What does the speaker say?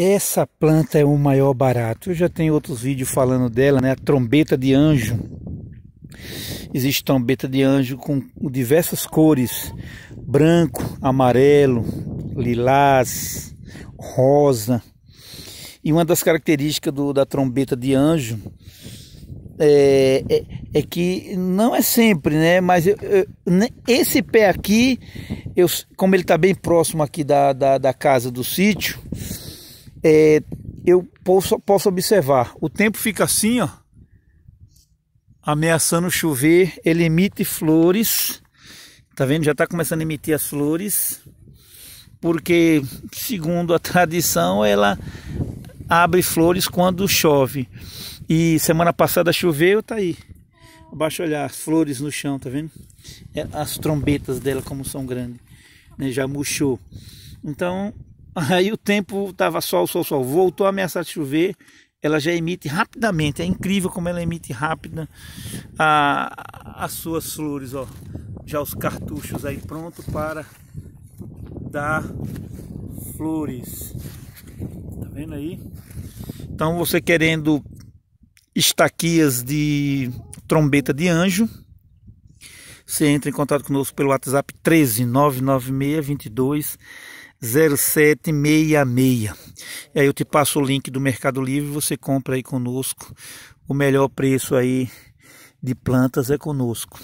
Essa planta é o maior barato. Eu já tenho outros vídeos falando dela, né? A trombeta de anjo. Existe trombeta de anjo com diversas cores: branco, amarelo, lilás, rosa. E uma das características do, da trombeta de anjo é, é, é, que não é sempre, né? Mas eu, eu, né, esse pé aqui, eu, como ele está bem próximo aqui da, da, da casa do sítio, é, eu posso, posso observar, o tempo fica assim, ó, ameaçando chover, ele emite flores, tá vendo? Já está começando a emitir as flores, porque segundo a tradição ela abre flores quando chove. E semana passada choveu, tá aí. Baixa olhar as flores no chão, tá vendo? É, as trombetas dela como são grandes, né? Já murchou. Então Aí o tempo estava sol, sol, sol, voltou a ameaçar de chover, ela já emite rapidamente, é incrível como ela emite rápida a, as suas flores, ó. Já os cartuchos aí pronto para dar flores. Tá vendo aí? Então você querendo estaquias de trombeta de anjo, você entra em contato conosco pelo WhatsApp 13 996 22 0766. E aí eu te passo o link do Mercado Livre, você compra aí conosco. O melhor preço aí de plantas é conosco.